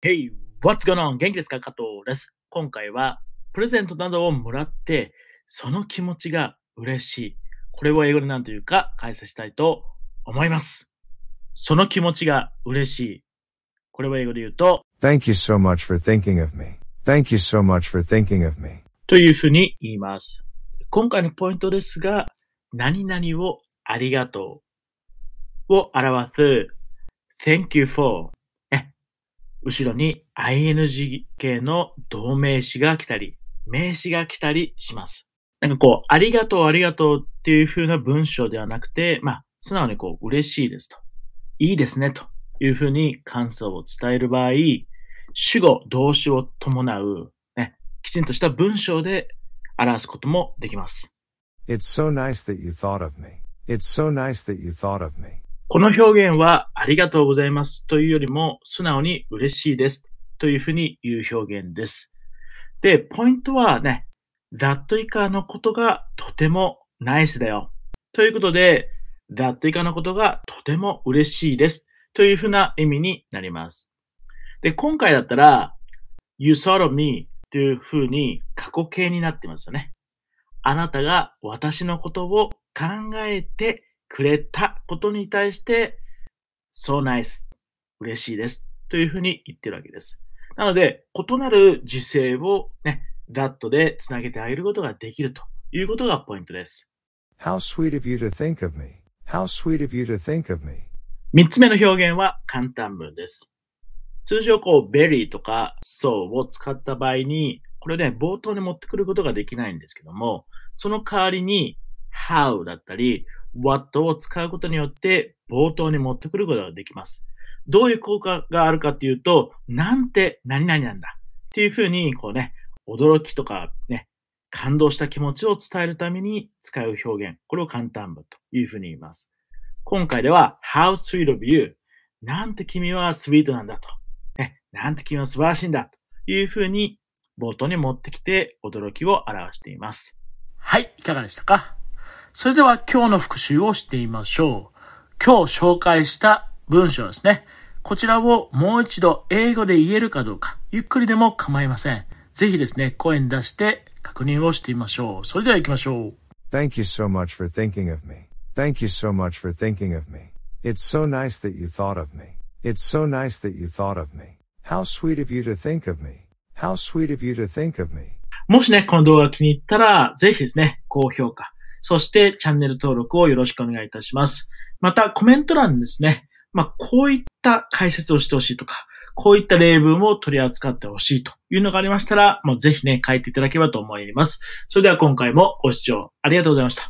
Hey, what's going on? 元気ですか加藤です。今回はプレゼントなどをもらって、その気持ちが嬉しい。これを英語で何というか解説したいと思います。その気持ちが嬉しい。これを英語で言うと、Thank you so much for thinking of me.Thank you so much for thinking of me. というふうに言います。今回のポイントですが、何々をありがとうを表す Thank you for 後ろに ing 系の同名詞が来たり、名詞が来たりします。なんかこう、ありがとう、ありがとうっていう風な文章ではなくて、まあ、素直にこう、嬉しいですと。いいですねという風に感想を伝える場合、主語、動詞を伴う、ね、きちんとした文章で表すこともできます。It's so nice that you thought of me.It's so nice that you thought of me. この表現はありがとうございますというよりも素直に嬉しいですというふうに言う表現です。で、ポイントはね、that 以下のことがとてもナイスだよ。ということで、that 以下のことがとても嬉しいですというふうな意味になります。で、今回だったら、you thought of me というふうに過去形になってますよね。あなたが私のことを考えてくれたことに対して、so nice 嬉しいですというふうに言ってるわけです。なので、異なる時勢をね、that でつなげてあげることができるということがポイントです。How sweet of you to think of me.How sweet of you to think of me. 三つ目の表現は簡単文です。通常こう、very とか so を使った場合に、これね、冒頭に持ってくることができないんですけども、その代わりに how だったり What を使うことによって冒頭に持ってくることができます。どういう効果があるかっていうと、なんて何々なんだっていうふうに、こうね、驚きとかね、感動した気持ちを伝えるために使う表現。これを簡単文というふうに言います。今回では、How sweet of you. なんて君はスイートなんだと。ね、なんて君は素晴らしいんだというふうに冒頭に持ってきて驚きを表しています。はい、いかがでしたかそれでは今日の復習をしてみましょう。今日紹介した文章ですね。こちらをもう一度英語で言えるかどうか、ゆっくりでも構いません。ぜひですね、声に出して確認をしてみましょう。それでは行きましょう。Thank you so much for thinking of me. Thank you so much for thinking of me. It's so nice that you thought of me. It's so nice that you thought of me. How sweet of you to think of me. How sweet of you to think of me. もしね、この動画が気に入ったら、ぜひですね、高評価。そしてチャンネル登録をよろしくお願いいたします。またコメント欄ですね。まあ、こういった解説をしてほしいとか、こういった例文を取り扱ってほしいというのがありましたら、もうぜひね、書いていただければと思います。それでは今回もご視聴ありがとうございました。